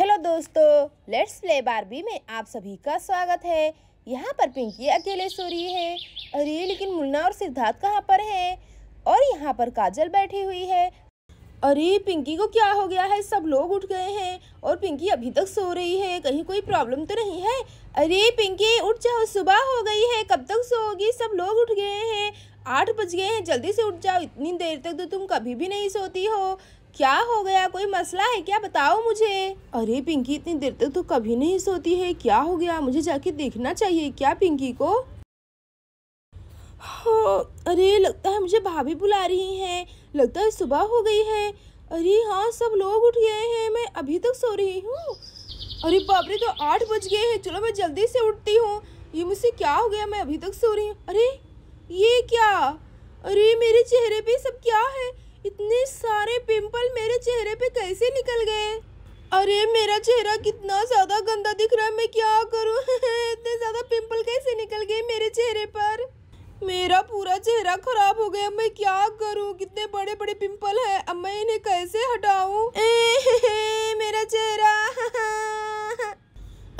hello दोस्तों let's play Barbie में आप सभी का स्वागत है यहाँ पर पिंकी अकेले सो रही है अरे लेकिन मुन्ना और सिद्धार्थ कहाँ पर हैं और यहाँ पर काजल बैठी हुई है अरे पिंकी को क्या हो गया है सब लोग उठ गए हैं और पिंकी अभी तक सो रही है कहीं कोई प्रॉब्लम तो नहीं है अरे पिंकी उठ जाओ सुबह हो गई है कब तक सोओगी सब लोग उठ गए हैं आठ बज गए हैं जल्दी से उठ जाओ इतनी देर तक तो तुम कभी भी नहीं सोती हो क्या हो गया कोई मसला है क्या बताओ मुझे अरे पिंकी इतनी देर तक तो कभी नहीं सोती है क्या हो गया मुझे जाके देखना चाहिए क्या पिंकी को हो हाँ, अरे लगता है मुझे भाभी बुला रही हैं लगता है सुबह हो गई है अरे हाँ सब लोग उठ गए हैं मैं अभी तक सो रही हूँ अरे बापरे तो आठ बज गए हैं चलो मैं जल्दी से उठती हूँ ये मुझसे क्या हो गया मैं अभी तक सो रही हूँ अरे ये क्या अरे मेरे चेहरे पे सब क्या है इतने सारे पिंपल मेरे चेहरे पे कैसे निकल गए अरे मेरा चेहरा कितना ज़्यादा गंदा दिख रहा है मैं क्या करूँ इतने ज़्यादा पिंपल कैसे निकल गए मेरे चेहरे पर मेरा पूरा चेहरा खराब हो गया मैं क्या करूं कितने बड़े बड़े पिंपल हैं अब मैं इन्हें कैसे हटाऊं मेरा चेहरा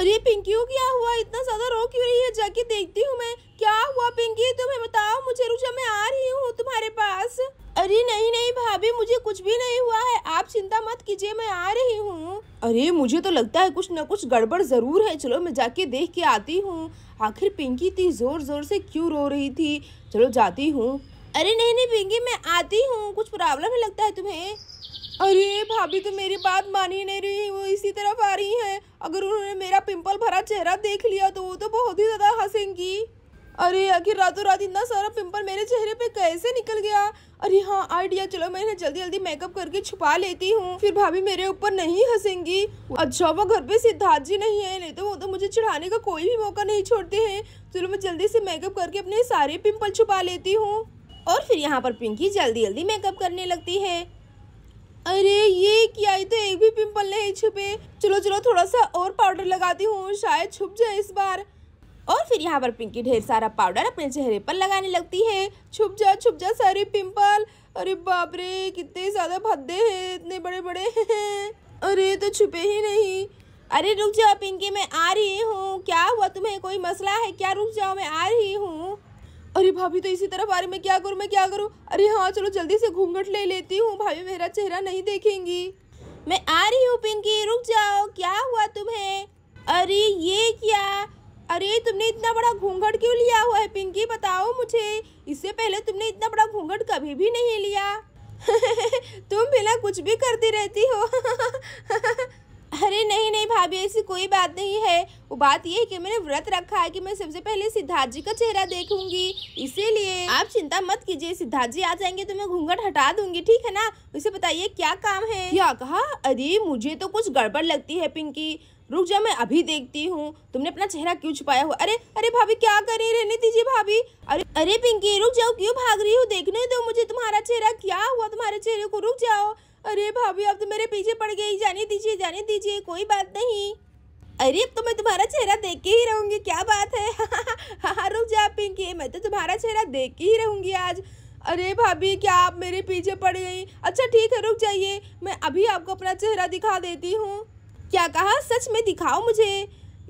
अरे पिंकी को क्या हुआ इतना ज्यादा रो क्यों रही है जाके देखती हूँ मैं क्या हुआ पिंकी तुम्हें बताओ मुझे रुचा मैं आ रही हूँ तुम्हारे पास अरे नहीं नहीं भाभी मुझे कुछ भी नहीं हुआ है आप चिंता मत कीजिए मैं आ रही हूँ अरे मुझे तो लगता है कुछ न कुछ गड़बड़ ज़रूर है चलो मैं जाके देख के आती हूँ आखिर पिंकी इतनी ज़ोर ज़ोर से क्यों रो रही थी चलो जाती हूँ अरे नहीं नहीं पिंकी मैं आती हूँ कुछ प्रॉब्लम है लगता है तुम्हें अरे भाभी तो मेरी बात मान ही नहीं रही वो इसी तरफ आ रही है अगर उन्होंने मेरा पिंपल भरा चेहरा देख लिया तो वो तो बहुत ही ज़्यादा हंसेंगी अरे आखिर रातों रात इतना सारा पिंपल मेरे चेहरे पे कैसे निकल गया अरे हाँ आइडिया चलो मैं इन्हें जल्दी जल्दी मेकअप करके छुपा लेती हूँ फिर भाभी मेरे ऊपर नहीं हंसेंगी अच्छा वो घर पे सिद्धार्थ जी नहीं है नहीं तो वो तो मुझे चढ़ाने का कोई भी मौका नहीं छोड़ते है चलो मैं जल्दी से मेकअप करके अपने सारे पिम्पल छुपा लेती हूँ और फिर यहाँ पर पिंकी जल्दी जल्दी मेकअप करने लगती है अरे ये क्या तो एक भी पिंपल नहीं छुपे चलो चलो थोड़ा सा और पाउडर लगाती हूँ शायद छुप जाए इस बार और फिर यहाँ पर पिंकी ढेर सारा पाउडर अपने चेहरे पर लगाने लगती है छुप जा छुप जा सारे पिंपल अरे बाप रे कितने ज़्यादा भद्दे हैं इतने बड़े बड़े हैं अरे तो छुपे ही नहीं अरे रुक जाओ पिंकी मैं आ रही हूँ क्या हुआ तुम्हें कोई मसला है क्या रुक जाओ मैं आ रही हूँ अरे भाभी तो इसी तरफ आ रही मैं क्या करूँ मैं क्या करूँ अरे हाँ चलो जल्दी से घूंघट ले लेती हूँ भाभी मेरा चेहरा नहीं देखेंगी मैं आ रही हूँ पिंकी रुक जाओ क्या हुआ तुम्हें अरे ये क्या अरे तुमने इतना बड़ा घूंघट क्यों लिया हुआ है पिंकी बताओ मुझे इससे पहले तुमने इतना बड़ा घूंघट कभी भी नहीं लिया तुम बिना कुछ भी करती रहती हो अरे नहीं नहीं भाभी ऐसी कोई बात नहीं है वो बात ये है कि मैंने व्रत रखा है कि मैं सबसे पहले सिद्धार्थ जी का चेहरा देखूंगी इसीलिए आप चिंता मत कीजिए सिद्धार्थ जी आ जाएंगे तो मैं घूंघट हटा दूंगी ठीक है ना उसे बताइए क्या काम है क्या कहा अरे मुझे तो कुछ गड़बड़ लगती है पिंकी रुक जाओ मैं अभी देखती हूँ तुमने अपना चेहरा क्यों छुपाया हुआ अरे अरे भाभी क्या कर रही रहने दीजिए भाभी अरे अरे पिंकी रुक जाओ क्यों भाग रही हो देखने दो मुझे तुम्हारा चेहरा क्या हुआ तुम्हारे चेहरे को रुक जाओ अरे भाभी अब तो मेरे पीछे पड़ गई जाने दीजिए जाने दीजिए कोई बात नहीं अरे अब तो मैं तुम्हारा चेहरा देख के ही रहूंगी क्या बात है हाँ, हाँ, हाँ हाँ रुक जा पिंकी मैं तो तुम्हारा चेहरा देख के ही रहूंगी आज अरे भाभी क्या आप मेरे पीछे पड़ गई अच्छा ठीक है रुक जाइए मैं अभी आपको अपना चेहरा दिखा देती हूँ क्या कहा सच में दिखाओ मुझे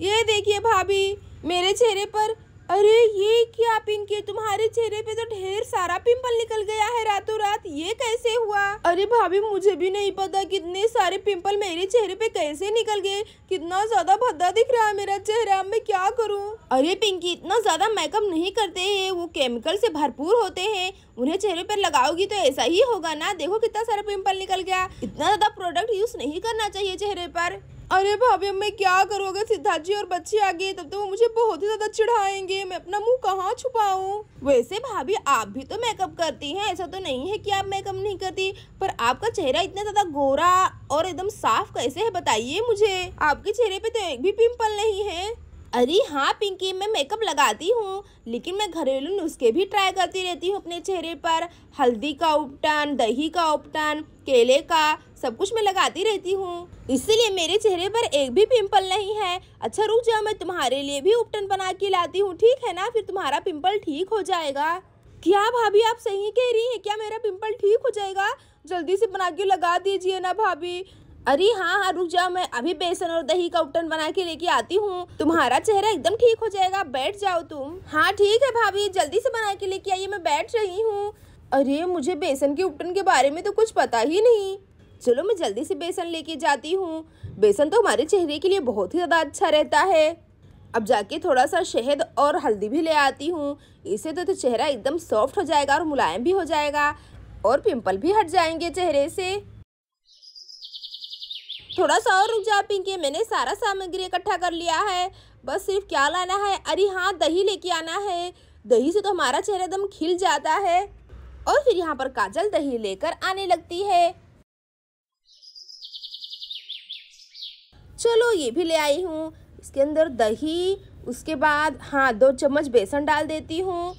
ये देखिए भाभी मेरे चेहरे पर अरे ये क्या पिंकी तुम्हारे चेहरे पे तो ढेर सारा पिंपल निकल गया है रातों रात ये कैसे हुआ अरे भाभी मुझे भी नहीं पता कितने सारे पिंपल मेरे चेहरे पे कैसे निकल गए कितना ज्यादा भद्दा दिख रहा है मेरा चेहरा मैं क्या करूँ अरे पिंकी इतना ज्यादा मेकअप नहीं करते है वो केमिकल से भरपूर होते हैं उन्हें चेहरे पर लगाओगी तो ऐसा ही होगा ना देखो कितना सारा पिंपल निकल गया इतना ज्यादा प्रोडक्ट यूज नहीं करना चाहिए चेहरे पर अरे भाभी मैं क्या करूँ अगर सिद्धार्थ जी और बच्चे आ गए तब तो वो मुझे बहुत ही ज्यादा चिढ़ाएंगे मैं अपना मुंह कहाँ छुपाऊँ वैसे भाभी आप भी तो मेकअप करती हैं ऐसा तो नहीं है कि आप मेकअप नहीं करती पर आपका चेहरा इतना ज्यादा गोरा और एकदम साफ कैसे है बताइए मुझे आपके चेहरे पे तो एक भी पिंपल नहीं है अरे हाँ पिंकी मैं मेकअप लगाती हूँ लेकिन मैं घरेलू नुस्खे भी ट्राई करती रहती हूँ अपने चेहरे पर हल्दी का उपटन दही का उपटन केले का सब कुछ मैं लगाती रहती हूँ इसीलिए मेरे चेहरे पर एक भी पिंपल नहीं है अच्छा रुक जाओ मैं तुम्हारे लिए भी उपटन बना के लाती हूँ ठीक है ना फिर तुम्हारा पिम्पल ठीक हो जाएगा क्या भाभी आप सही कह रही हैं क्या मेरा पिंपल ठीक हो जाएगा जल्दी से बना के लगा दीजिए ना भाभी अरे हाँ हाँ रुक जाओ मैं अभी बेसन और दही का उपटन बना के लेके आती हूँ तुम्हारा चेहरा एकदम ठीक हो जाएगा बैठ जाओ तुम हाँ ठीक है भाभी जल्दी से बना के लेके आइए मैं बैठ रही हूँ अरे मुझे बेसन के उपटन के बारे में तो कुछ पता ही नहीं चलो मैं जल्दी से बेसन लेके जाती हूँ बेसन तो हमारे चेहरे के लिए बहुत ही ज़्यादा अच्छा रहता है अब जाके थोड़ा सा शहद और हल्दी भी ले आती हूँ इससे तो, तो चेहरा एकदम सॉफ्ट हो जाएगा और मुलायम भी हो जाएगा और पिंपल भी हट जाएंगे चेहरे से थोड़ा सा और रुक जाओ पिंकी मैंने सारा सामग्री इकट्ठा कर लिया है बस सिर्फ क्या लाना है अरे हाँ दही लेके आना है दही से तो हमारा चेहरा एकदम खिल जाता है और फिर यहाँ पर काजल दही लेकर आने लगती है चलो ये भी ले आई हूँ इसके अंदर दही उसके बाद हाँ दो चम्मच बेसन डाल देती हूँ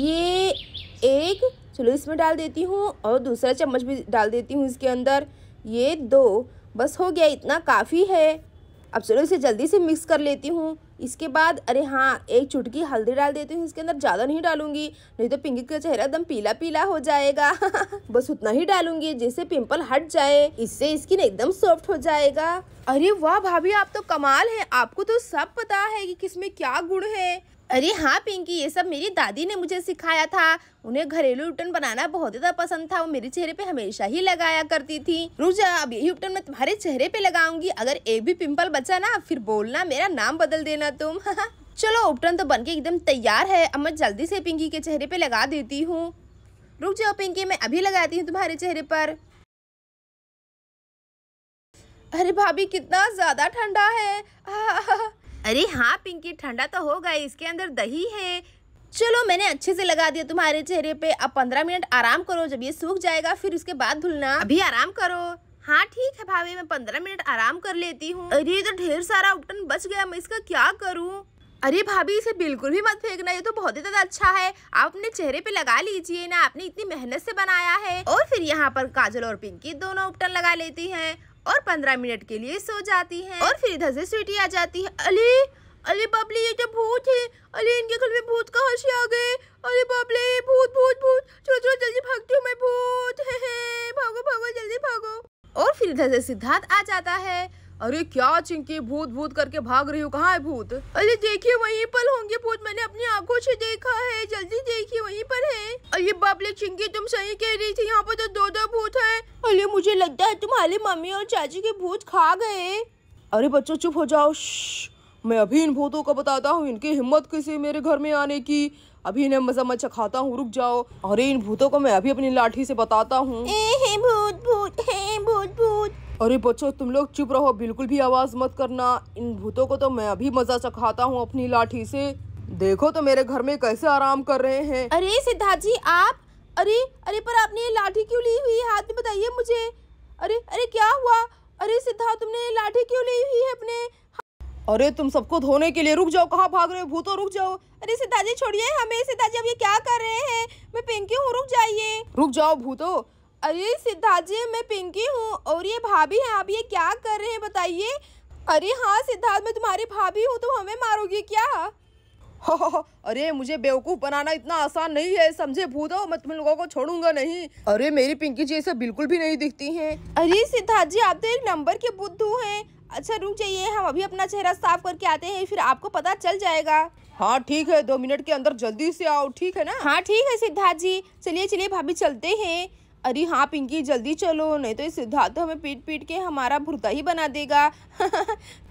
ये एक चलो इसमें डाल देती हूँ और दूसरा चम्मच भी डाल देती हूँ इसके अंदर ये दो बस हो गया इतना काफ़ी है अब चलो इसे जल्दी से मिक्स कर लेती हूँ इसके बाद अरे हाँ एक चुटकी हल्दी डाल देती हूँ इसके अंदर ज़्यादा नहीं डालूंगी नहीं तो पिंकी का चेहरा एकदम पीला पीला हो जाएगा बस उतना ही डालूंगी जिससे पिंपल हट जाए इससे स्किन एकदम सॉफ्ट हो जाएगा अरे वाह भाभी आप तो कमाल है आपको तो सब पता है कि किसमें क्या गुण है अरे हाँ पिंकी ये सब मेरी दादी ने मुझे सिखाया था उन्हें घरेलू उपटन बनाना बहुत ज़्यादा पसंद था वो मेरे चेहरे पे हमेशा ही लगाया करती थी रुक जा अब यही उपटन मैं तुम्हारे चेहरे पे लगाऊंगी अगर एक भी पिंपल बचा ना फिर बोलना मेरा नाम बदल देना तुम चलो उपटन तो बनके एकदम तैयार है अब मैं जल्दी से पिंकी के चेहरे पे लगा देती हूँ रुक जाओ पिंकी मैं अभी लगाती हूँ तुम्हारे चेहरे पर अरे भाभी कितना ज़्यादा ठंडा है अरे हाँ पिंकी ठंडा तो होगा इसके अंदर दही है चलो मैंने अच्छे से लगा दिया तुम्हारे चेहरे पे अब पंद्रह मिनट आराम करो जब ये सूख जाएगा फिर उसके बाद धुलना अभी आराम करो हाँ ठीक है भाभी मैं पंद्रह मिनट आराम कर लेती हूँ अरे ये तो ढेर सारा उपटन बच गया मैं इसका क्या करूँ अरे भाभी इसे बिल्कुल भी मत फेंकना ये तो बहुत ही ज़्यादा अच्छा है आप अपने चेहरे पे लगा लीजिए ना आपने इतनी मेहनत से बनाया है और फिर यहाँ पर काजल और पिंकी दोनों उपटन लगा लेती हैं और पंद्रह मिनट के लिए सो जाती है और फिर इधर से स्वीटी आ जाती है अली अरे बबली ये जो भूत है अरे इनके घर में भूत कहा से आ गए अरे बाबले भूत भूत भूत चलो चलो जल्दी भागती हूँ मैं भूत है, है भागो भागो जल्दी भागो और फिर इधर से सिद्धार्थ आ जाता है अरे क्या चिंकी भूत भूत करके भाग रही हूँ कहाँ है भूत अरे देखिए वहीं पर होंगे भूत मैंने अपनी आंखों से देखा है जल्दी देखिए वहीं पर है अरे बबली चिंकी तुम सही कह रही थी यहाँ पर तो दो दो भूत है अरे मुझे लगता है तुम्हारे मम्मी और चाची के भूत खा गए अरे बच्चों चुप हो जाओ मैं अभी इन भूतों को बताता हूँ इनकी हिम्मत कैसे मेरे घर में आने की अभी इन्हें मजा मत खाता हूँ रुक जाओ अरे इन भूतों को मैं अभी अपनी लाठी से बताता हूँ भूत भूत हे भूत भूत अरे बच्चों तुम लोग चुप रहो बिल्कुल भी आवाज मत करना इन भूतों को तो मैं अभी मजा चखाता हूँ अपनी लाठी से देखो तो मेरे घर में कैसे आराम कर रहे हैं अरे सिद्धार्थ जी आप अरे अरे पर आपने ये लाठी क्यों ली हुई है हाथ में बताइए मुझे अरे अरे क्या हुआ अरे सिद्धार्थ तुमने ये लाठी क्यों ली हुई है अपने अरे तुम सबको धोने के लिए रुक जाओ कहाँ भाग रहे हो भूतो रुक जाओ अरे सिद्धाजी छोड़िए हमें सिद्धाजी अब ये क्या कर रहे हैं मैं पिंकी हूँ रुक जाइए रुक जाओ भूतो अरे सिद्धाजी मैं पिंकी हूँ और ये भाभी हैं आप ये क्या कर रहे हैं बताइए अरे हाँ सिद्धार्थ मैं तुम्हारी भाभी हूँ तुम हमें मारोगे क्या अरे मुझे बेवकूफ बनाना इतना आसान नहीं है समझे भूतो मैं तुम लोगों को छोड़ूंगा नहीं अरे मेरी पिंकी जी ऐसा बिल्कुल भी नहीं दिखती है अरे सिद्धार्थ जी आप तो एक नंबर के बुद्धू है अच्छा रुक जाइए हम अभी अपना चेहरा साफ करके आते हैं फिर आपको पता चल जाएगा हाँ ठीक है दो मिनट के अंदर जल्दी से आओ ठीक है ना हाँ ठीक है सिद्धार्थ जी चलिए चलिए भाभी चलते हैं अरे हाँ पिंकी जल्दी चलो नहीं तो सिद्धार्थ तो हमें पीट पीट के हमारा भूता ही बना देगा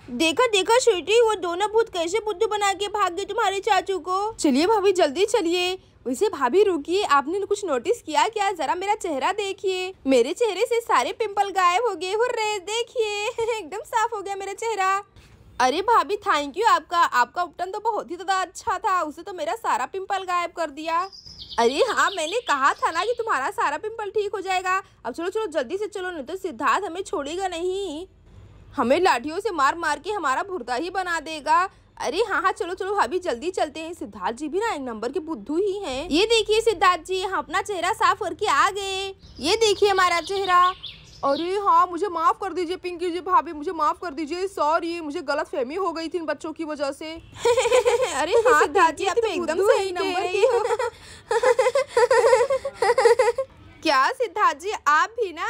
देखा देखा स्वीटी वो दोनों भूत कैसे बुद्धू बना के भाग गए तुम्हारे चाचू को चलिए भाभी जल्दी चलिए वैसे भाभी रुकिए आपने कुछ नोटिस किया क्या जरा मेरा चेहरा देखिए मेरे चेहरे से सारे पिंपल गायब हो गए रहे देखिए एकदम साफ हो गया मेरा चेहरा अरे भाभी थैंक यू आपका आपका उपटन तो बहुत ही ज़्यादा अच्छा था उसे तो मेरा सारा पिंपल गायब कर दिया अरे हाँ मैंने कहा था ना कि तुम्हारा सारा पिंपल ठीक हो जाएगा अब चलो चलो जल्दी से चलो नहीं तो सिद्धार्थ हमें छोड़ेगा नहीं हमें लाठियों से मार मार के हमारा भुरता ही बना देगा अरे हाँ हाँ चलो चलो भाभी जल्दी चलते हैं सिद्धार्थ जी भी ना एक नंबर के बुद्धू ही हैं ये देखिए सिद्धार्थ जी हम अपना चेहरा साफ करके आ गए ये देखिए हमारा चेहरा अरे हाँ मुझे माफ़ कर दीजिए पिंकी जी भाभी मुझे माफ़ कर दीजिए सॉरी मुझे गलत फहमी हो गई थी इन बच्चों की वजह से अरे हाँ दादी आप तो, तो एकदम तो सही नंबर की हो क्या सिद्धार्थ जी आप भी ना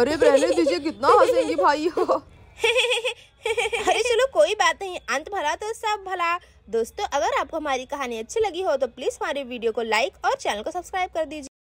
अरे रहने दीजिए कितना हंसेंगी भाई हो अरे चलो कोई बात नहीं अंत भला तो सब भला दोस्तों अगर आपको हमारी कहानी अच्छी लगी हो तो प्लीज़ हमारे वीडियो को लाइक और चैनल को सब्सक्राइब कर दीजिए